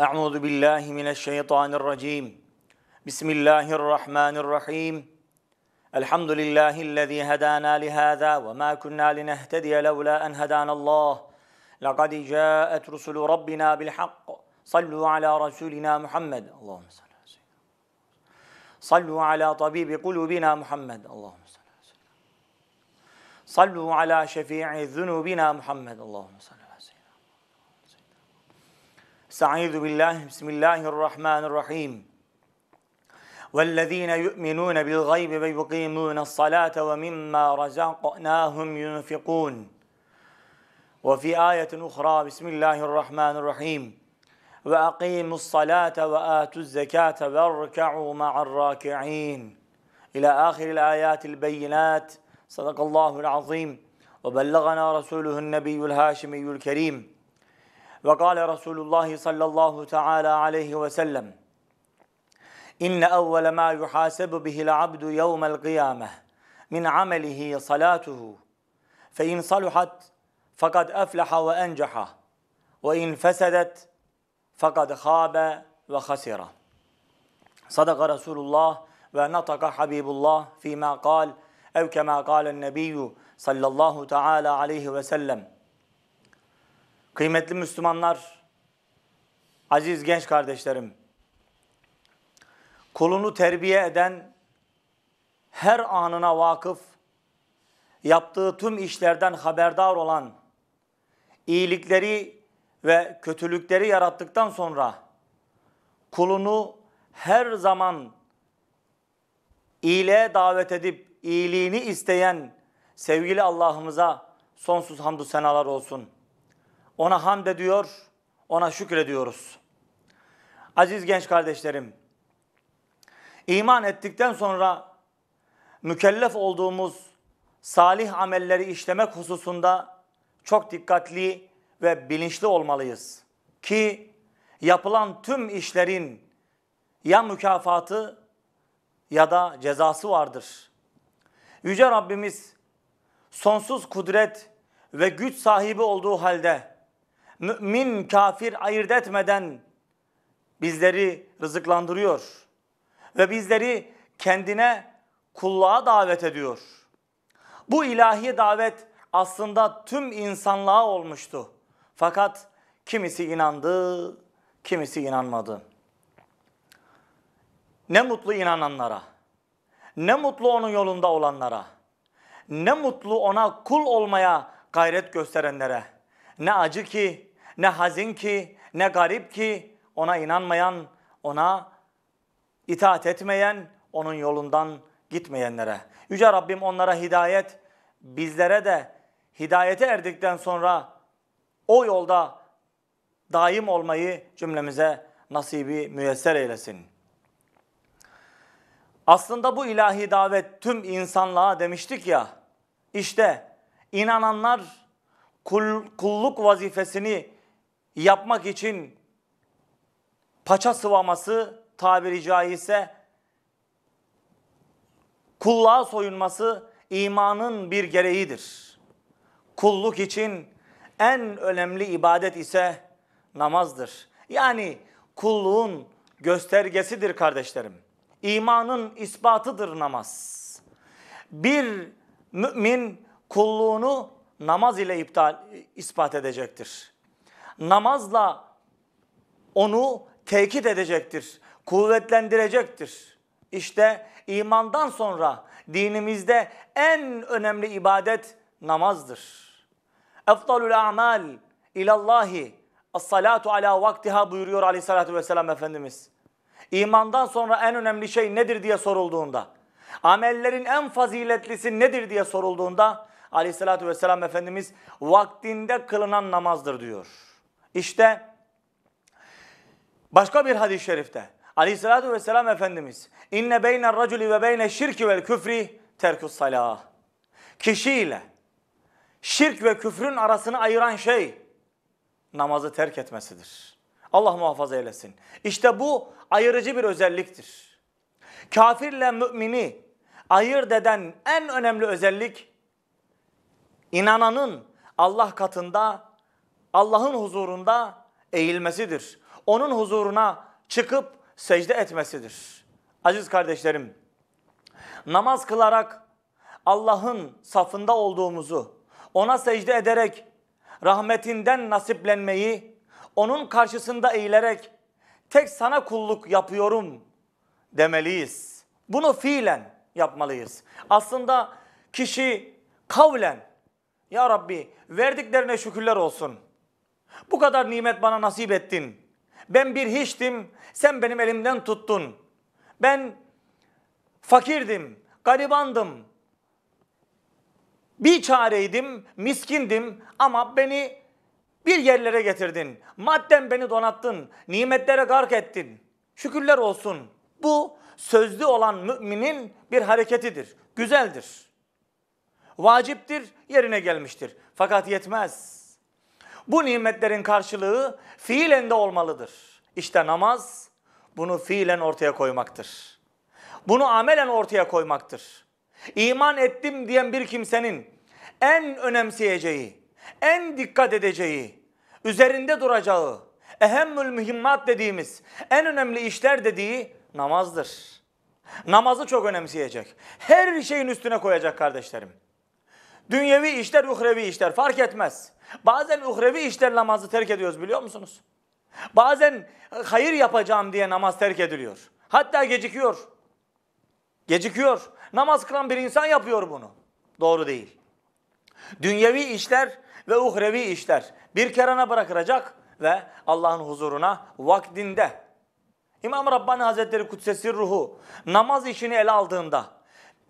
أعوذ بالله من الشيطان الرجيم بسم الله الرحمن الرحيم الحمد لله الذي هدانا لهذا وما كنا لنهتدي لولا أن هدانا الله لقد جاءت رسل ربنا بالحق صلوا على رسولنا محمد اللهم صل صلوا على طبيب قلوبنا محمد اللهم صل صلوا على شفيع ذنوبنا محمد اللهم صل استعيذ بالله بسم الله الرحمن الرحيم والذين يؤمنون بالغيب ويقيمون الصلاة ومما رزقناهم ينفقون وفي آية أخرى بسم الله الرحمن الرحيم وأقيموا الصلاة وآتوا الزكاة واركعوا مع الراكعين إلى آخر الآيات البينات صدق الله العظيم وبلغنا رسوله النبي الهاشمي الكريم وقال رسول الله صلى الله تعالى عليه وسلم إن أول ما يحاسب به العبد يوم القيامة من عمله صلاته فإن صلحت فقد أفلح وأنجح وإن فسدت فقد خاب وخسر صدق رسول الله ونطق حبيب الله فيما قال أو كما قال النبي صلى الله تعالى عليه وسلم Kıymetli Müslümanlar, aziz genç kardeşlerim, kulunu terbiye eden, her anına vakıf, yaptığı tüm işlerden haberdar olan, iyilikleri ve kötülükleri yarattıktan sonra, kulunu her zaman iyiliğe davet edip, iyiliğini isteyen sevgili Allah'ımıza sonsuz hamdü senalar olsun.'' Ona hamd ediyor, ona şükrediyoruz. Aziz genç kardeşlerim, iman ettikten sonra mükellef olduğumuz salih amelleri işlemek hususunda çok dikkatli ve bilinçli olmalıyız. Ki yapılan tüm işlerin ya mükafatı ya da cezası vardır. Yüce Rabbimiz sonsuz kudret ve güç sahibi olduğu halde mümin kafir ayırt etmeden bizleri rızıklandırıyor. Ve bizleri kendine kulluğa davet ediyor. Bu ilahi davet aslında tüm insanlığa olmuştu. Fakat kimisi inandı, kimisi inanmadı. Ne mutlu inananlara, ne mutlu onun yolunda olanlara, ne mutlu ona kul olmaya gayret gösterenlere.'' ne acı ki, ne hazin ki, ne garip ki ona inanmayan, ona itaat etmeyen, onun yolundan gitmeyenlere. Yüce Rabbim onlara hidayet, bizlere de hidayete erdikten sonra o yolda daim olmayı cümlemize nasibi müyesser eylesin. Aslında bu ilahi davet tüm insanlığa demiştik ya, işte inananlar kul, kulluk vazifesini yapmak için paça sıvaması tabiri caizse kulluğa soyunması imanın bir gereğidir. Kulluk için en önemli ibadet ise namazdır. Yani kulluğun göstergesidir kardeşlerim. İmanın ispatıdır namaz. Bir mümin kulluğunu namaz ile iptal ispat edecektir. Namazla onu tekit edecektir, kuvvetlendirecektir. İşte imandan sonra dinimizde en önemli ibadet namazdır. Efdalul a'mal ilallahi as-salatu ala vaktiha buyuruyor aleyhissalatü vesselam Efendimiz. İmandan sonra en önemli şey nedir diye sorulduğunda, amellerin en faziletlisi nedir diye sorulduğunda aleyhissalatü vesselam Efendimiz vaktinde kılınan namazdır diyor. İşte başka bir hadis-i şerifte aleyhissalatü vesselam Efendimiz inne beyne raculi ve beyne şirki vel küfri terkus salah. Kişiyle şirk ve küfrün arasını ayıran şey namazı terk etmesidir. Allah muhafaza eylesin. İşte bu ayırıcı bir özelliktir. Kafirle mümini ayırt eden en önemli özellik inananın Allah katında, Allah'ın huzurunda eğilmesidir. Onun huzuruna çıkıp secde etmesidir. Aziz kardeşlerim, namaz kılarak Allah'ın safında olduğumuzu, ona secde ederek rahmetinden nasiplenmeyi, onun karşısında eğilerek tek sana kulluk yapıyorum demeliyiz. Bunu fiilen yapmalıyız. Aslında kişi kavlen ya Rabbi verdiklerine şükürler olsun. Bu kadar nimet bana nasip ettin. Ben bir hiçtim, sen benim elimden tuttun. Ben fakirdim, garibandım. Bir çareydim, miskindim ama beni bir yerlere getirdin. Madden beni donattın, nimetlere gark ettin. Şükürler olsun. Bu sözlü olan müminin bir hareketidir, güzeldir vaciptir, yerine gelmiştir. Fakat yetmez. Bu nimetlerin karşılığı fiilen de olmalıdır. İşte namaz bunu fiilen ortaya koymaktır. Bunu amelen ortaya koymaktır. İman ettim diyen bir kimsenin en önemseyeceği, en dikkat edeceği, üzerinde duracağı, ehemmül mühimmat dediğimiz, en önemli işler dediği namazdır. Namazı çok önemseyecek. Her şeyin üstüne koyacak kardeşlerim. Dünyevi işler, uhrevi işler fark etmez. Bazen uhrevi işler namazı terk ediyoruz biliyor musunuz? Bazen hayır yapacağım diye namaz terk ediliyor. Hatta gecikiyor. Gecikiyor. Namaz kılan bir insan yapıyor bunu. Doğru değil. Dünyevi işler ve uhrevi işler bir kerana bırakılacak ve Allah'ın huzuruna vaktinde. İmam Rabbani Hazretleri Kutsesi Ruhu namaz işini ele aldığında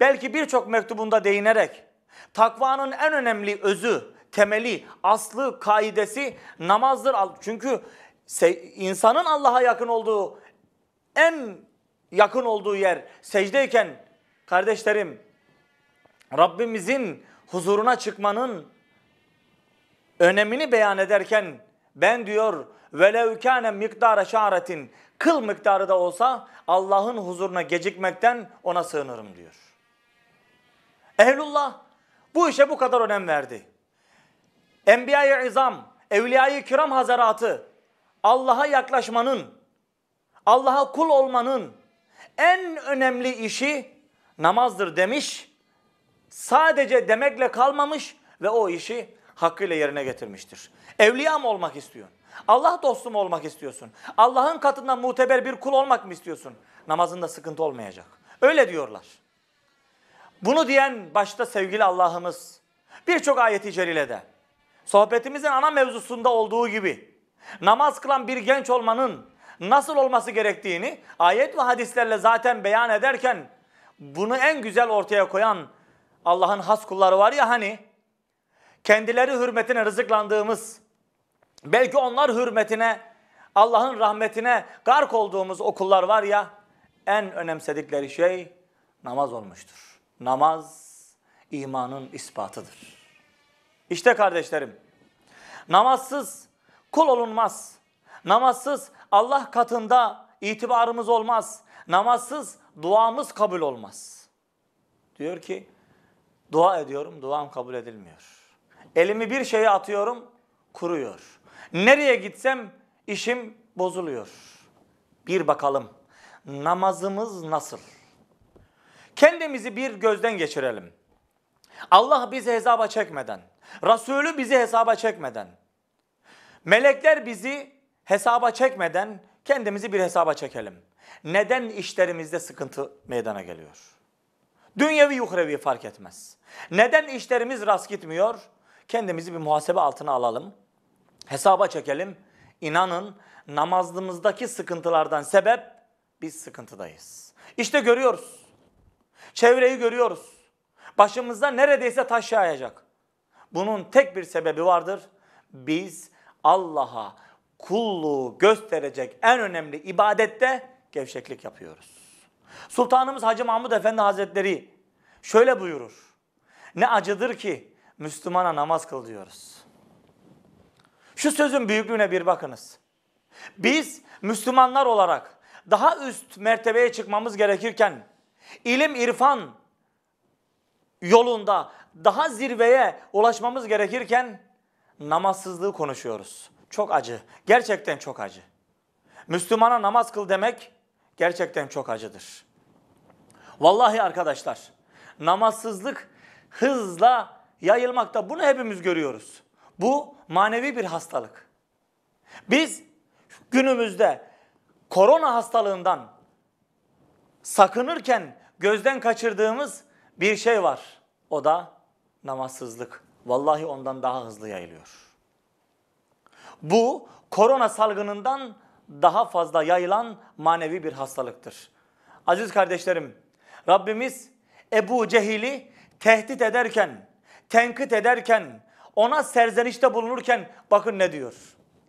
belki birçok mektubunda değinerek Takvanın en önemli özü, temeli, aslı, kaidesi namazdır. Çünkü insanın Allah'a yakın olduğu, en yakın olduğu yer secdeyken kardeşlerim Rabbimizin huzuruna çıkmanın önemini beyan ederken ben diyor velev kâne miktara şaretin kıl miktarı da olsa Allah'ın huzuruna gecikmekten ona sığınırım diyor. Ehlullah bu işe bu kadar önem verdi. Enbiya-i İzam, Evliya-i Kiram Hazaratı, Allah'a yaklaşmanın, Allah'a kul olmanın en önemli işi namazdır demiş. Sadece demekle kalmamış ve o işi hakkıyla yerine getirmiştir. Evliya mı olmak istiyorsun? Allah dostu mu olmak istiyorsun? Allah'ın katından muteber bir kul olmak mı istiyorsun? Namazında sıkıntı olmayacak. Öyle diyorlar. Bunu diyen başta sevgili Allah'ımız birçok ayeti celilede sohbetimizin ana mevzusunda olduğu gibi namaz kılan bir genç olmanın nasıl olması gerektiğini ayet ve hadislerle zaten beyan ederken bunu en güzel ortaya koyan Allah'ın has kulları var ya hani kendileri hürmetine rızıklandığımız belki onlar hürmetine Allah'ın rahmetine gark olduğumuz okullar var ya en önemsedikleri şey namaz olmuştur namaz imanın ispatıdır. İşte kardeşlerim, namazsız kul olunmaz. Namazsız Allah katında itibarımız olmaz. Namazsız duamız kabul olmaz. Diyor ki, dua ediyorum, duam kabul edilmiyor. Elimi bir şeye atıyorum, kuruyor. Nereye gitsem işim bozuluyor. Bir bakalım, namazımız nasıl? Nasıl? Kendimizi bir gözden geçirelim. Allah bizi hesaba çekmeden, Resulü bizi hesaba çekmeden, melekler bizi hesaba çekmeden kendimizi bir hesaba çekelim. Neden işlerimizde sıkıntı meydana geliyor? Dünyevi yuhrevi fark etmez. Neden işlerimiz rast gitmiyor? Kendimizi bir muhasebe altına alalım. Hesaba çekelim. İnanın namazımızdaki sıkıntılardan sebep biz sıkıntıdayız. İşte görüyoruz. Çevreyi görüyoruz. Başımızda neredeyse taş yağacak. Bunun tek bir sebebi vardır. Biz Allah'a kulluğu gösterecek en önemli ibadette gevşeklik yapıyoruz. Sultanımız Hacı Mahmud Efendi Hazretleri şöyle buyurur. Ne acıdır ki Müslümana namaz kıl diyoruz. Şu sözün büyüklüğüne bir bakınız. Biz Müslümanlar olarak daha üst mertebeye çıkmamız gerekirken ilim, irfan yolunda daha zirveye ulaşmamız gerekirken namazsızlığı konuşuyoruz. Çok acı. Gerçekten çok acı. Müslümana namaz kıl demek gerçekten çok acıdır. Vallahi arkadaşlar namazsızlık hızla yayılmakta. Bunu hepimiz görüyoruz. Bu manevi bir hastalık. Biz günümüzde korona hastalığından sakınırken gözden kaçırdığımız bir şey var. O da namazsızlık. Vallahi ondan daha hızlı yayılıyor. Bu korona salgınından daha fazla yayılan manevi bir hastalıktır. Aziz kardeşlerim, Rabbimiz Ebu Cehil'i tehdit ederken, tenkit ederken, ona serzenişte bulunurken bakın ne diyor.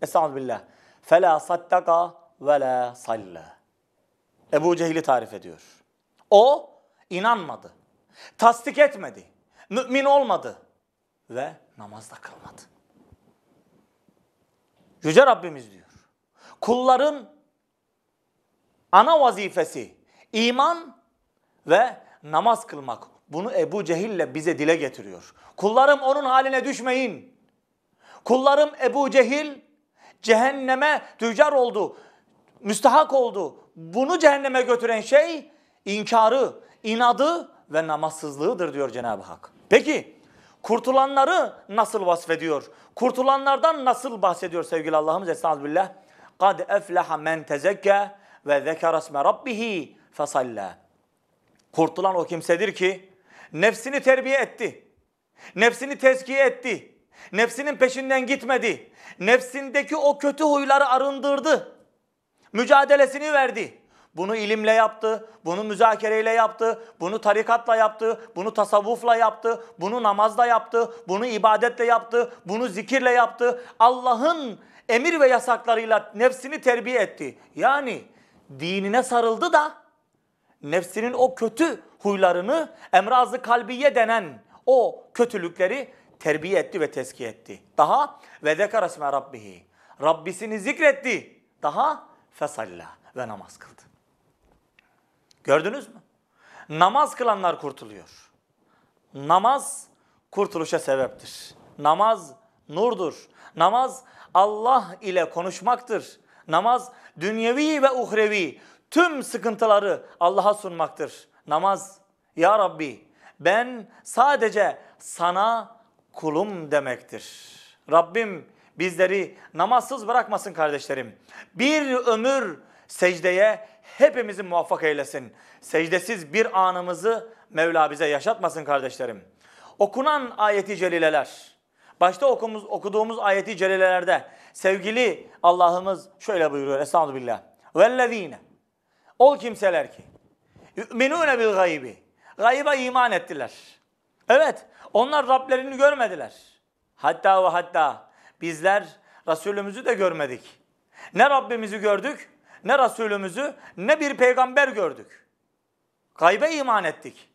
Estağfirullah. فَلَا صَدَّقَ وَلَا صَلَّى Ebu Cehil'i tarif ediyor. O inanmadı. Tasdik etmedi. Mümin olmadı. Ve namazda kalmadı. Yüce Rabbimiz diyor. Kulların ana vazifesi iman ve namaz kılmak. Bunu Ebu Cehil'le bize dile getiriyor. Kullarım onun haline düşmeyin. Kullarım Ebu Cehil cehenneme tüccar oldu. Müstahak oldu. Bunu cehenneme götüren şey inkarı, inadı ve namazsızlığıdır diyor Cenab-ı Hak. Peki kurtulanları nasıl vasfediyor? Kurtulanlardan nasıl bahsediyor sevgili Allah'ımız Estağfirullah? قَدْ اَفْلَحَ مَنْ تَزَكَّى وَذَكَرَ اسْمَ رَبِّهِ فَصَلَّى Kurtulan o kimsedir ki nefsini terbiye etti. Nefsini tezkiye etti. Nefsinin peşinden gitmedi. Nefsindeki o kötü huyları arındırdı. Mücadelesini verdi. Bunu ilimle yaptı, bunu müzakereyle yaptı, bunu tarikatla yaptı, bunu tasavvufla yaptı, bunu namazla yaptı, bunu ibadetle yaptı, bunu zikirle yaptı. Allah'ın emir ve yasaklarıyla nefsini terbiye etti. Yani dinine sarıldı da nefsinin o kötü huylarını emrazı kalbiye denen o kötülükleri terbiye etti ve tezkiye etti. Daha ve zekara isme rabbihi. Rabbisini zikretti. Daha fesalla ve namaz kıldı. Gördünüz mü? Namaz kılanlar kurtuluyor. Namaz kurtuluşa sebeptir. Namaz nurdur. Namaz Allah ile konuşmaktır. Namaz dünyevi ve uhrevi tüm sıkıntıları Allah'a sunmaktır. Namaz ya Rabbi ben sadece sana kulum demektir. Rabbim bizleri namazsız bırakmasın kardeşlerim. Bir ömür Secdeye hepimizi muvaffak eylesin. Secdesiz bir anımızı Mevla bize yaşatmasın kardeşlerim. Okunan ayeti celileler, başta okumuz, okuduğumuz ayeti celilelerde sevgili Allah'ımız şöyle buyuruyor Estağfirullah. Vellezine Ol kimseler ki yu'minune bil gaybi Gayba iman ettiler. Evet onlar Rablerini görmediler. Hatta ve hatta bizler Resulümüzü de görmedik. Ne Rabbimizi gördük ne Resulümüzü ne bir peygamber gördük. Kaybe iman ettik.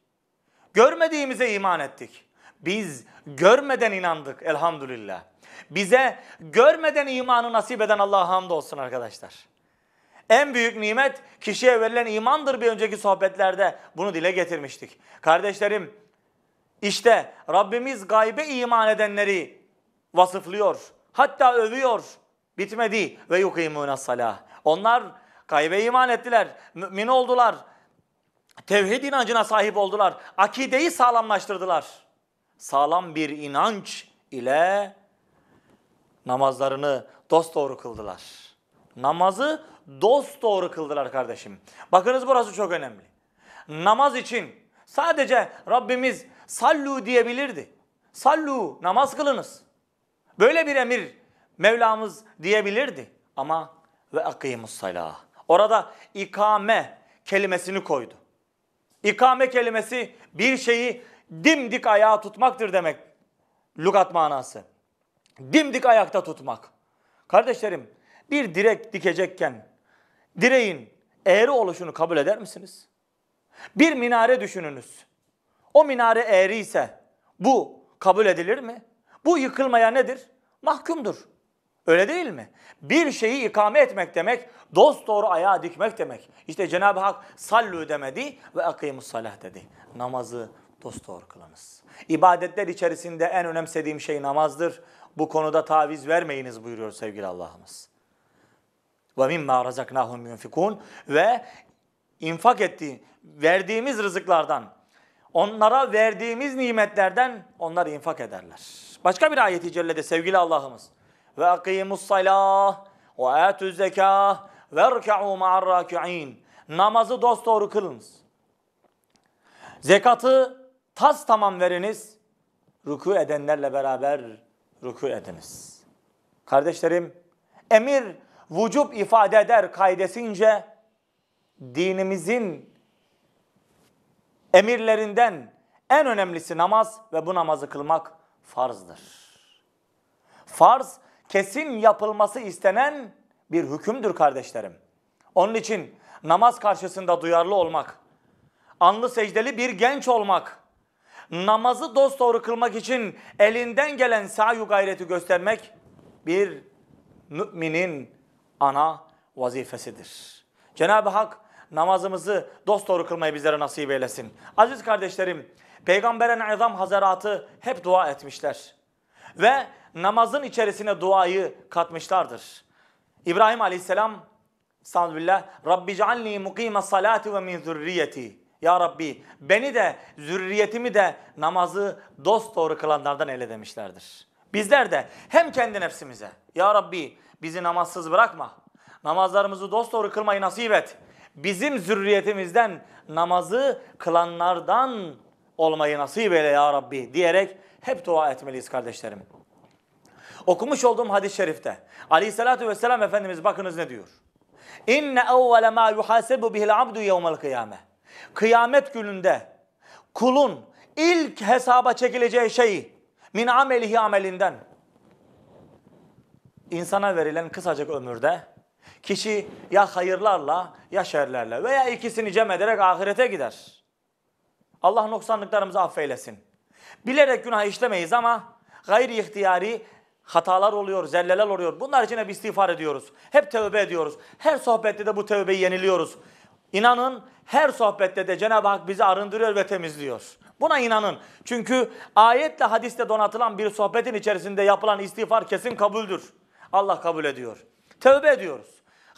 Görmediğimize iman ettik. Biz görmeden inandık elhamdülillah. Bize görmeden imanı nasip eden Allah'a hamdolsun arkadaşlar. En büyük nimet kişiye verilen imandır bir önceki sohbetlerde bunu dile getirmiştik. Kardeşlerim işte Rabbimiz gaybe iman edenleri vasıflıyor. Hatta övüyor. Bitmedi. Ve yukimûne salah. Onlar Gaybe iman ettiler, mümin oldular. Tevhid inancına sahip oldular. Akideyi sağlamlaştırdılar. Sağlam bir inanç ile namazlarını dost doğru kıldılar. Namazı dost doğru kıldılar kardeşim. Bakınız burası çok önemli. Namaz için sadece Rabbimiz sallu diyebilirdi. Sallu namaz kılınız. Böyle bir emir Mevlamız diyebilirdi. Ama ve akimus salah. Orada ikame kelimesini koydu. İkame kelimesi bir şeyi dimdik ayağa tutmaktır demek lügat manası. Dimdik ayakta tutmak. Kardeşlerim bir direk dikecekken direğin eğri oluşunu kabul eder misiniz? Bir minare düşününüz. O minare eğri ise bu kabul edilir mi? Bu yıkılmaya nedir? Mahkumdur. Öyle değil mi? Bir şeyi ikame etmek demek, dost doğru ayağa dikmek demek. İşte Cenab-ı Hak sallu demedi ve akimus salah dedi. Namazı dost doğru kılınız. İbadetler içerisinde en önemsediğim şey namazdır. Bu konuda taviz vermeyiniz buyuruyor sevgili Allah'ımız. Ve mimma razaknahum yunfikun ve infak ettiği, verdiğimiz rızıklardan, onlara verdiğimiz nimetlerden onlar infak ederler. Başka bir ayeti cellede sevgili Allah'ımız ve akimus salah ve atuz zekah ve rükû ma'ar rakiin. Namazı dosdoğru kılınız. Zekatı tas tamam veriniz. Ruku edenlerle beraber ruku ediniz. Kardeşlerim, emir vücub ifade eder kaydesince dinimizin emirlerinden en önemlisi namaz ve bu namazı kılmak farzdır. Farz kesin yapılması istenen bir hükümdür kardeşlerim. Onun için namaz karşısında duyarlı olmak, anlı secdeli bir genç olmak, namazı dosdoğru kılmak için elinden gelen sayu gayreti göstermek bir müminin ana vazifesidir. Cenab-ı Hak namazımızı dosdoğru kılmayı bizlere nasip eylesin. Aziz kardeşlerim, Peygamberen Azam Hazaratı hep dua etmişler. Ve namazın içerisine duayı katmışlardır. İbrahim aleyhisselam Estağfirullah. Rabbi cealni mukime salati ve min zürriyeti. Ya Rabbi beni de zürriyetimi de namazı dost doğru kılanlardan ele demişlerdir. Bizler de hem kendi nefsimize Ya Rabbi bizi namazsız bırakma. Namazlarımızı dost doğru kılmayı nasip et. Bizim zürriyetimizden namazı kılanlardan olmayı nasip eyle ya Rabbi diyerek hep dua etmeliyiz kardeşlerim. Okumuş olduğum hadis-i şerifte aleyhissalatü vesselam Efendimiz bakınız ne diyor? İnne evvele ma yuhasebu bihil abdu yevmel kıyame. Kıyamet gününde kulun ilk hesaba çekileceği şey min amelihi amelinden. İnsana verilen kısacık ömürde kişi ya hayırlarla ya şerlerle veya ikisini cem ederek ahirete gider. Allah noksanlıklarımızı affeylesin. Bilerek günah işlemeyiz ama gayri ihtiyari Hatalar oluyor, zelleler oluyor. Bunlar için hep istiğfar ediyoruz. Hep tövbe ediyoruz. Her sohbette de bu tövbeyi yeniliyoruz. İnanın her sohbette de Cenab-ı Hak bizi arındırıyor ve temizliyor. Buna inanın. Çünkü ayetle hadiste donatılan bir sohbetin içerisinde yapılan istiğfar kesin kabuldür. Allah kabul ediyor. Tövbe ediyoruz.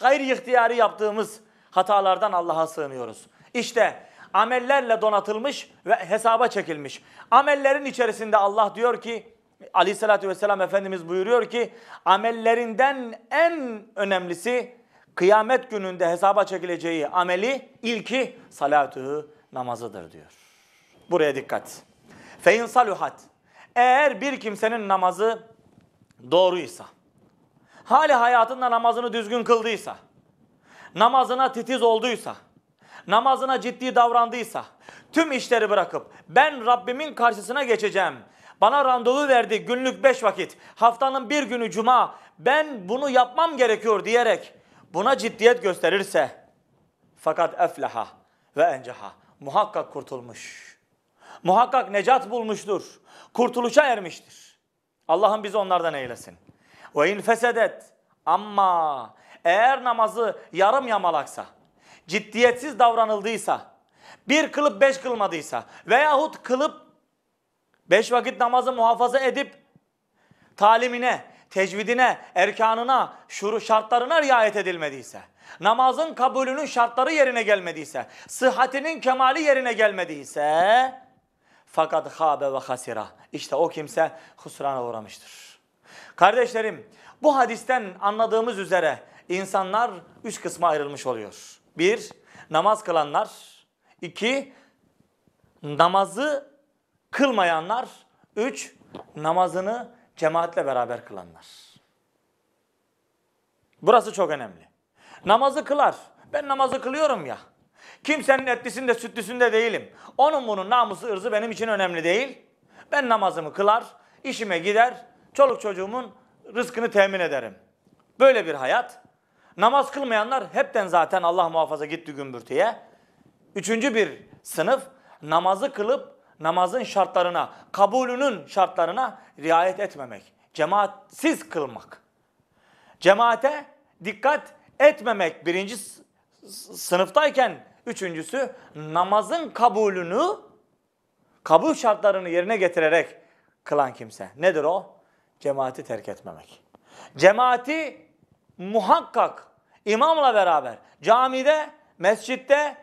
Gayri ihtiyari yaptığımız hatalardan Allah'a sığınıyoruz. İşte amellerle donatılmış ve hesaba çekilmiş. Amellerin içerisinde Allah diyor ki Aleyhissalatü vesselam Efendimiz buyuruyor ki amellerinden en önemlisi kıyamet gününde hesaba çekileceği ameli ilki salatü namazıdır diyor. Buraya dikkat. Fein saluhat. Eğer bir kimsenin namazı doğruysa, hali hayatında namazını düzgün kıldıysa, namazına titiz olduysa, namazına ciddi davrandıysa, tüm işleri bırakıp ben Rabbimin karşısına geçeceğim. Bana randevu verdi günlük beş vakit. Haftanın bir günü cuma. Ben bunu yapmam gerekiyor diyerek buna ciddiyet gösterirse fakat efleha ve enceha muhakkak kurtulmuş. Muhakkak necat bulmuştur. Kurtuluşa ermiştir. Allah'ım bizi onlardan eylesin. Ve infesedet ama eğer namazı yarım yamalaksa, ciddiyetsiz davranıldıysa, bir kılıp beş kılmadıysa veyahut kılıp Beş vakit namazı muhafaza edip talimine, tecvidine, erkanına, şuru şartlarına riayet edilmediyse, namazın kabulünün şartları yerine gelmediyse, sıhhatinin kemali yerine gelmediyse, fakat habe ve hasira. İşte o kimse husrana uğramıştır. Kardeşlerim, bu hadisten anladığımız üzere insanlar üç kısma ayrılmış oluyor. Bir, namaz kılanlar. iki namazı Kılmayanlar. Üç, namazını cemaatle beraber kılanlar. Burası çok önemli. Namazı kılar. Ben namazı kılıyorum ya. Kimsenin etlisinde sütlüsünde değilim. Onun bunun namusu ırzı benim için önemli değil. Ben namazımı kılar, işime gider, çoluk çocuğumun rızkını temin ederim. Böyle bir hayat. Namaz kılmayanlar hepten zaten Allah muhafaza gitti gümbürtüye. Üçüncü bir sınıf namazı kılıp namazın şartlarına, kabulünün şartlarına riayet etmemek. Cemaatsiz kılmak. Cemaate dikkat etmemek birinci sınıftayken üçüncüsü namazın kabulünü kabul şartlarını yerine getirerek kılan kimse. Nedir o? Cemaati terk etmemek. Cemaati muhakkak imamla beraber camide, mescitte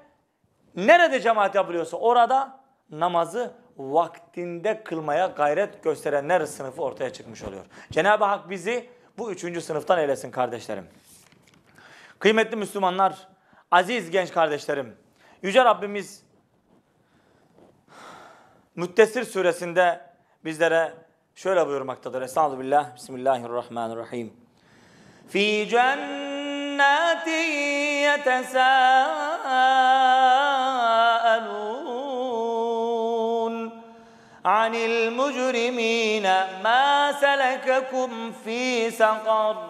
nerede cemaat yapılıyorsa orada namazı vaktinde kılmaya gayret gösterenler sınıfı ortaya çıkmış oluyor. Cenab-ı Hak bizi bu üçüncü sınıftan eylesin kardeşlerim. Kıymetli Müslümanlar, aziz genç kardeşlerim, Yüce Rabbimiz Müttesir suresinde bizlere şöyle buyurmaktadır. Estağfirullah, Bismillahirrahmanirrahim. Fi cennetin yetesâ عن المجرمين ما سلككم في سقر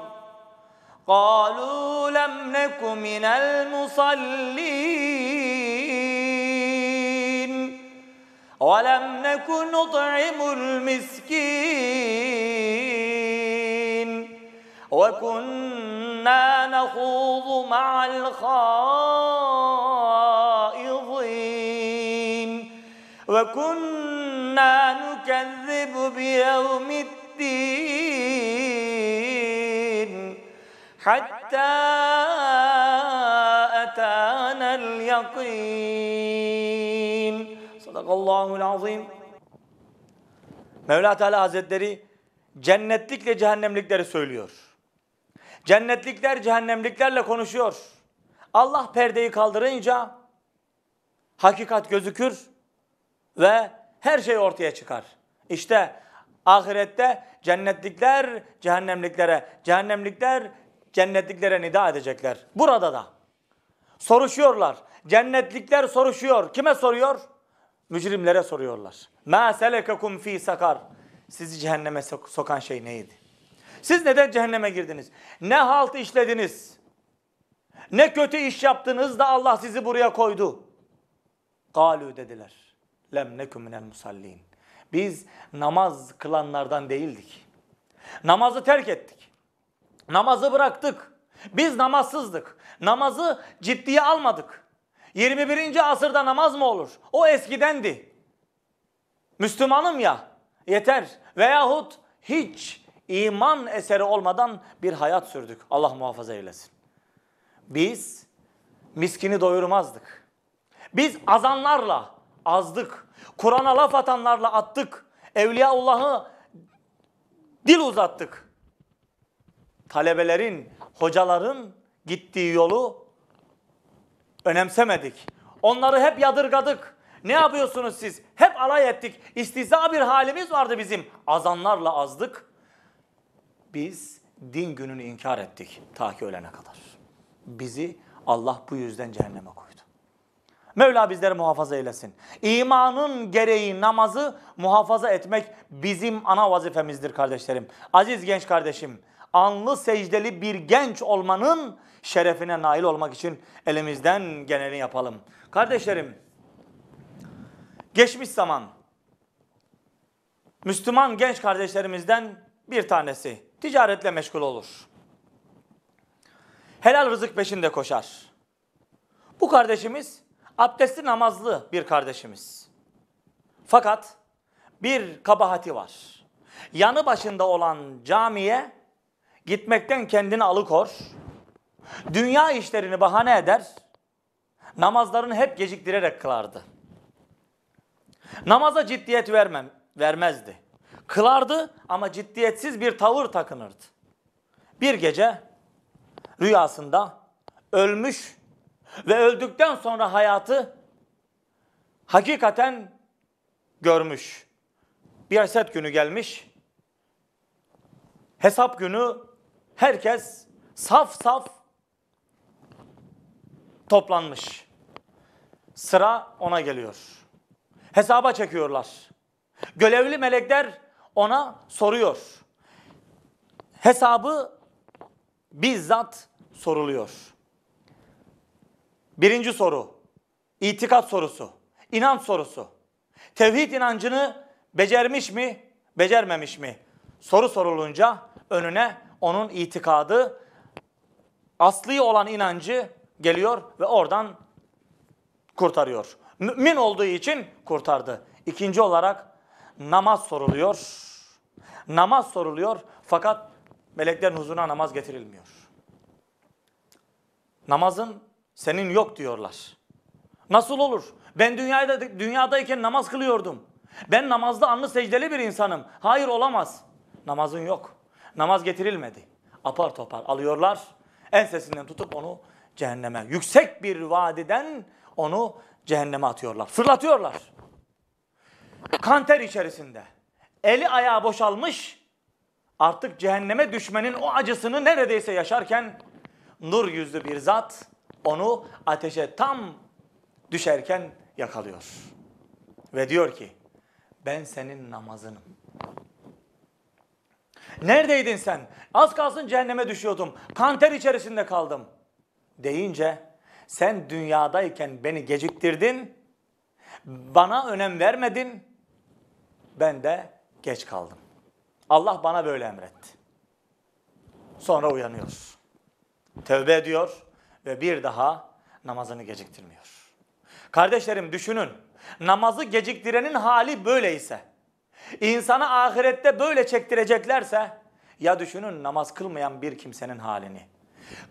قالوا لم نك من المصلين ولم نك نطعم المسكين وكنا نخوض مع الخائضين وكنا كنا نكذب بيوم الدين حتى أتانا اليقين صدق الله العظيم Mevla Teala Hazretleri cennetlikle cehennemlikleri söylüyor. Cennetlikler cehennemliklerle konuşuyor. Allah perdeyi kaldırınca hakikat gözükür ve her şey ortaya çıkar. İşte ahirette cennetlikler cehennemliklere, cehennemlikler cennetliklere nida edecekler. Burada da soruşuyorlar. Cennetlikler soruşuyor. Kime soruyor? Mücrimlere soruyorlar. Ma selekekum fi sakar. Sizi cehenneme sokan şey neydi? Siz neden cehenneme girdiniz? Ne halt işlediniz? Ne kötü iş yaptınız da Allah sizi buraya koydu? Galü dediler lem nekü minel musallin. Biz namaz kılanlardan değildik. Namazı terk ettik. Namazı bıraktık. Biz namazsızdık. Namazı ciddiye almadık. 21. asırda namaz mı olur? O eskidendi. Müslümanım ya yeter veyahut hiç iman eseri olmadan bir hayat sürdük. Allah muhafaza eylesin. Biz miskini doyurmazdık. Biz azanlarla, azdık. Kur'an'a laf atanlarla attık. Evliyaullah'ı dil uzattık. Talebelerin, hocaların gittiği yolu önemsemedik. Onları hep yadırgadık. Ne yapıyorsunuz siz? Hep alay ettik. İstiza bir halimiz vardı bizim. Azanlarla azdık. Biz din gününü inkar ettik ta ki ölene kadar. Bizi Allah bu yüzden cehenneme koydu. Mevla bizleri muhafaza eylesin. İmanın gereği namazı muhafaza etmek bizim ana vazifemizdir kardeşlerim. Aziz genç kardeşim, anlı secdeli bir genç olmanın şerefine nail olmak için elimizden geleni yapalım. Kardeşlerim, geçmiş zaman Müslüman genç kardeşlerimizden bir tanesi ticaretle meşgul olur. Helal rızık peşinde koşar. Bu kardeşimiz Abdestli namazlı bir kardeşimiz. Fakat bir kabahati var. Yanı başında olan camiye gitmekten kendini alıkor. Dünya işlerini bahane eder. Namazlarını hep geciktirerek kılardı. Namaza ciddiyet vermem, vermezdi. Kılardı ama ciddiyetsiz bir tavır takınırdı. Bir gece rüyasında ölmüş ve öldükten sonra hayatı hakikaten görmüş. Bir haset günü gelmiş. Hesap günü herkes saf saf toplanmış. Sıra ona geliyor. Hesaba çekiyorlar. Görevli melekler ona soruyor. Hesabı bizzat soruluyor. Birinci soru, itikat sorusu, inanç sorusu. Tevhid inancını becermiş mi, becermemiş mi? Soru sorulunca önüne onun itikadı, asli olan inancı geliyor ve oradan kurtarıyor. Mümin olduğu için kurtardı. İkinci olarak namaz soruluyor. Namaz soruluyor fakat meleklerin huzuruna namaz getirilmiyor. Namazın senin yok diyorlar. Nasıl olur? Ben dünyada, dünyadayken namaz kılıyordum. Ben namazda anlı secdeli bir insanım. Hayır olamaz. Namazın yok. Namaz getirilmedi. Apar topar alıyorlar. Ensesinden tutup onu cehenneme. Yüksek bir vadiden onu cehenneme atıyorlar. Fırlatıyorlar. Kanter içerisinde. Eli ayağı boşalmış. Artık cehenneme düşmenin o acısını neredeyse yaşarken nur yüzlü bir zat onu ateşe tam düşerken yakalıyor. Ve diyor ki ben senin namazınım. Neredeydin sen? Az kalsın cehenneme düşüyordum. Kanter içerisinde kaldım. Deyince sen dünyadayken beni geciktirdin. Bana önem vermedin. Ben de geç kaldım. Allah bana böyle emretti. Sonra uyanıyor. Tövbe ediyor ve bir daha namazını geciktirmiyor. Kardeşlerim düşünün namazı geciktirenin hali böyleyse, insana ahirette böyle çektireceklerse ya düşünün namaz kılmayan bir kimsenin halini.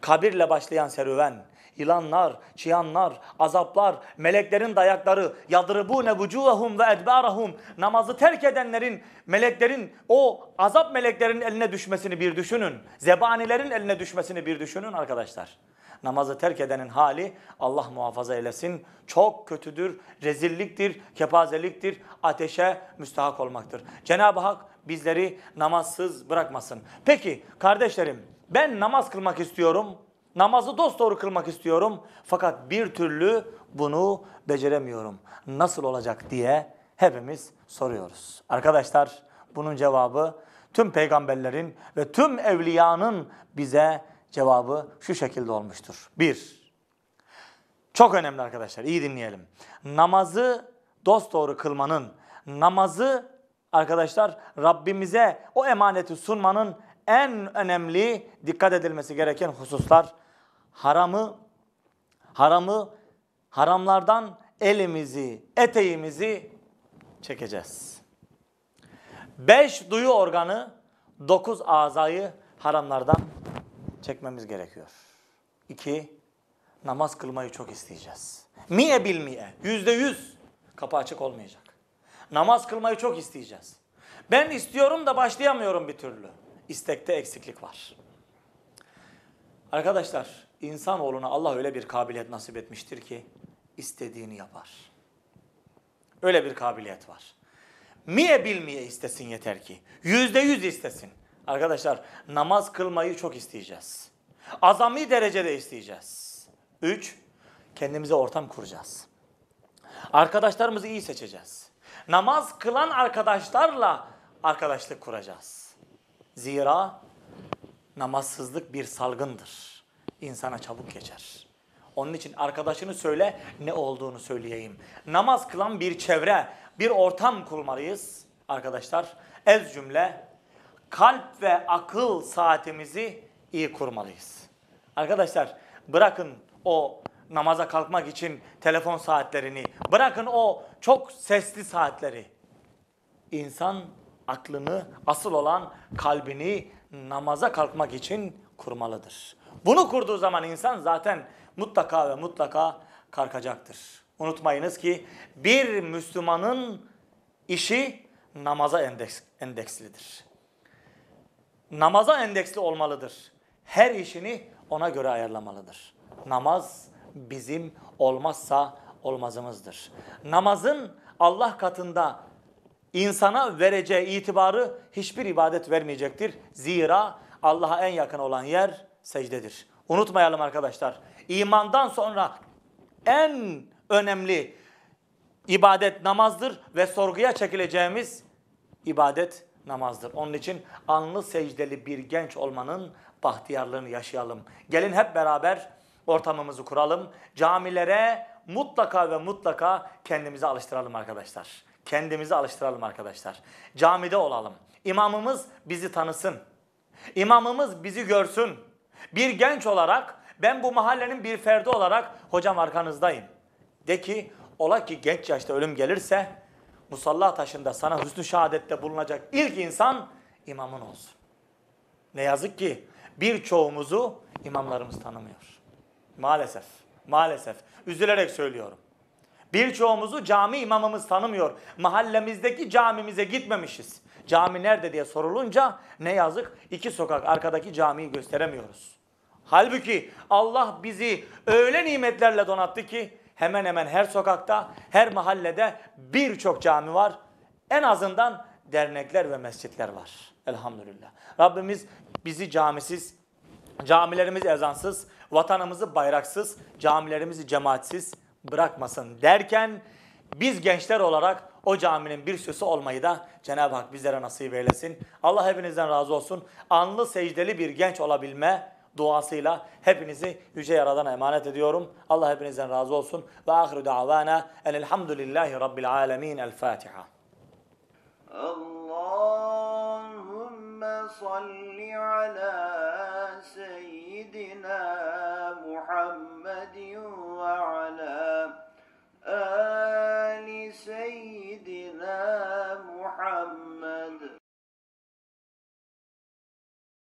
Kabirle başlayan serüven, yılanlar, çıyanlar, azaplar, meleklerin dayakları, yadribune vucuhum ve edbarahum namazı terk edenlerin, meleklerin o azap meleklerin eline düşmesini bir düşünün. Zebanilerin eline düşmesini bir düşünün arkadaşlar namazı terk edenin hali Allah muhafaza eylesin. Çok kötüdür, rezilliktir, kepazeliktir, ateşe müstahak olmaktır. Cenab-ı Hak bizleri namazsız bırakmasın. Peki kardeşlerim ben namaz kılmak istiyorum. Namazı dosdoğru kılmak istiyorum. Fakat bir türlü bunu beceremiyorum. Nasıl olacak diye hepimiz soruyoruz. Arkadaşlar bunun cevabı tüm peygamberlerin ve tüm evliyanın bize Cevabı şu şekilde olmuştur. Bir, çok önemli arkadaşlar iyi dinleyelim. Namazı doğru kılmanın, namazı arkadaşlar Rabbimize o emaneti sunmanın en önemli dikkat edilmesi gereken hususlar haramı haramı haramlardan elimizi, eteğimizi çekeceğiz. Beş duyu organı, dokuz azayı haramlardan çekmemiz gerekiyor. İki, namaz kılmayı çok isteyeceğiz. Miye bil miye, yüzde yüz kapı açık olmayacak. Namaz kılmayı çok isteyeceğiz. Ben istiyorum da başlayamıyorum bir türlü. İstekte eksiklik var. Arkadaşlar, insanoğluna Allah öyle bir kabiliyet nasip etmiştir ki istediğini yapar. Öyle bir kabiliyet var. Miye bilmeye istesin yeter ki. Yüzde yüz istesin. Arkadaşlar namaz kılmayı çok isteyeceğiz. Azami derecede isteyeceğiz. Üç, kendimize ortam kuracağız. Arkadaşlarımızı iyi seçeceğiz. Namaz kılan arkadaşlarla arkadaşlık kuracağız. Zira namazsızlık bir salgındır. İnsana çabuk geçer. Onun için arkadaşını söyle ne olduğunu söyleyeyim. Namaz kılan bir çevre, bir ortam kurmalıyız arkadaşlar. Ez cümle kalp ve akıl saatimizi iyi kurmalıyız. Arkadaşlar bırakın o namaza kalkmak için telefon saatlerini, bırakın o çok sesli saatleri. İnsan aklını, asıl olan kalbini namaza kalkmak için kurmalıdır. Bunu kurduğu zaman insan zaten mutlaka ve mutlaka kalkacaktır. Unutmayınız ki bir Müslümanın işi namaza endekslidir namaza endeksli olmalıdır. Her işini ona göre ayarlamalıdır. Namaz bizim olmazsa olmazımızdır. Namazın Allah katında insana vereceği itibarı hiçbir ibadet vermeyecektir. Zira Allah'a en yakın olan yer secdedir. Unutmayalım arkadaşlar. İmandan sonra en önemli ibadet namazdır ve sorguya çekileceğimiz ibadet namazdır. Onun için anlı secdeli bir genç olmanın bahtiyarlığını yaşayalım. Gelin hep beraber ortamımızı kuralım. Camilere mutlaka ve mutlaka kendimizi alıştıralım arkadaşlar. Kendimizi alıştıralım arkadaşlar. Camide olalım. İmamımız bizi tanısın. İmamımız bizi görsün. Bir genç olarak ben bu mahallenin bir ferdi olarak hocam arkanızdayım. De ki ola ki genç yaşta ölüm gelirse musalla taşında sana hüsnü şehadette bulunacak ilk insan imamın olsun. Ne yazık ki birçoğumuzu imamlarımız tanımıyor. Maalesef, maalesef. Üzülerek söylüyorum. Birçoğumuzu cami imamımız tanımıyor. Mahallemizdeki camimize gitmemişiz. Cami nerede diye sorulunca ne yazık iki sokak arkadaki camiyi gösteremiyoruz. Halbuki Allah bizi öyle nimetlerle donattı ki hemen hemen her sokakta, her mahallede birçok cami var. En azından dernekler ve mescitler var. Elhamdülillah. Rabbimiz bizi camisiz, camilerimiz ezansız, vatanımızı bayraksız, camilerimizi cemaatsiz bırakmasın derken biz gençler olarak o caminin bir sözü olmayı da Cenab-ı Hak bizlere nasip eylesin. Allah hepinizden razı olsun. Anlı secdeli bir genç olabilme duasıyla hepinizi Yüce Yaradan'a emanet ediyorum. Allah hepinizden razı olsun. Ve ahiru da'vana enelhamdülillahi rabbil alemin. El Fatiha. Allahümme salli ala seyyidina Muhammed ve ala ali seyyidina